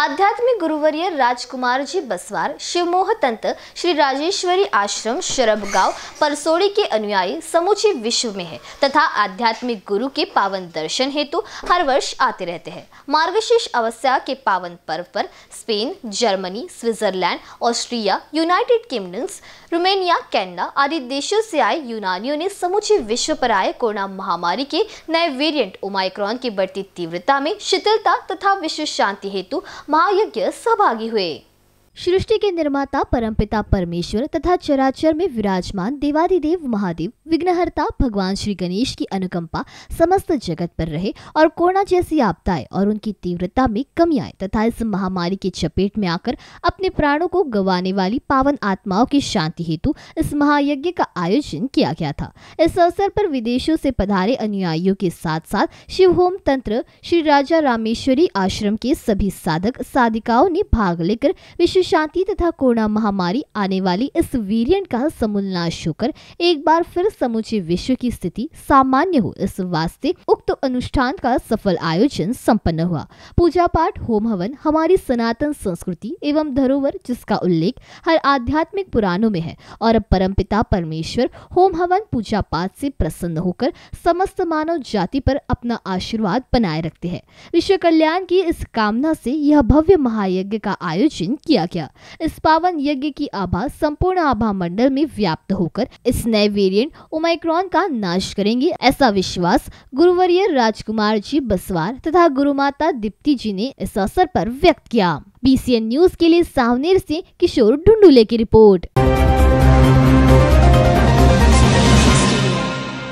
आध्यात्मिक गुरुवर्य राजकुमार जी बसवार शिवमोह तंत श्री राजेश्वरी आश्रम शरब गांव परसोड़ी के अनुयायी समूचे विश्व में है तथा आध्यात्मिक गुरु के पावन दर्शन हेतु हर वर्ष आते रहते हैं मार्गशीर्ष अवस्या के पावन पर्व पर Spain Germany Switzerland Austria United Kingdoms Romania Canada आदि देशों से आए यूनानियों ने समूचे विश्व पर आए कोरोना महामारी के नए वेरियंट ओमाइक्रॉन की बढ़ती तीव्रता में शिथिलता तथा विश्व शांति हेतु माया के सब आगे हुए सृष्टि के निर्माता परमपिता परमेश्वर तथा चराचर में विराजमान देवाधिदेव महादेव विघ्नहर्ता भगवान श्री गणेश की अनुकंपा समस्त जगत पर रहे और कोरोना जैसी आपदाएं और उनकी तीव्रता में कमी आए तथा इस महामारी के चपेट में आकर अपने प्राणों को गंवाने वाली पावन आत्माओं की शांति हेतु इस महायज्ञ का आयोजन किया गया था इस अवसर पर विदेशों से पधारे अनुयायियों के साथ साथ शिव होम तंत्र श्री राजा रामेश्वरी आश्रम के सभी साधक साधिकाओं ने भाग लेकर विशेष शांति तथा कोरोना महामारी आने वाली इस वेरिएंट का समूल नाश होकर एक बार फिर समूचे विश्व की स्थिति सामान्य हो इस वास्ते उक्त अनुष्ठान का सफल आयोजन संपन्न हुआ पूजा पाठ होम हवन हमारी सनातन संस्कृति एवं धरोवर जिसका उल्लेख हर आध्यात्मिक पुराणों में है और अब परमेश्वर होम हवन पूजा पाठ से प्रसन्न होकर समस्त मानव जाति पर अपना आशीर्वाद बनाए रखते हैं विश्व कल्याण की इस कामना से यह भव्य महायज्ञ का आयोजन किया गया इस पावन यज्ञ की आभा संपूर्ण आभा मंडल में व्याप्त होकर इस नए वेरिएंट ओमाइक्रॉन का नाश करेंगे ऐसा विश्वास गुरुवरियर राजकुमार जी बसवार तथा गुरु माता दीप्ति जी ने इस अवसर आरोप व्यक्त किया बी न्यूज के लिए सावनेर ऐसी किशोर ढुंडुले की रिपोर्ट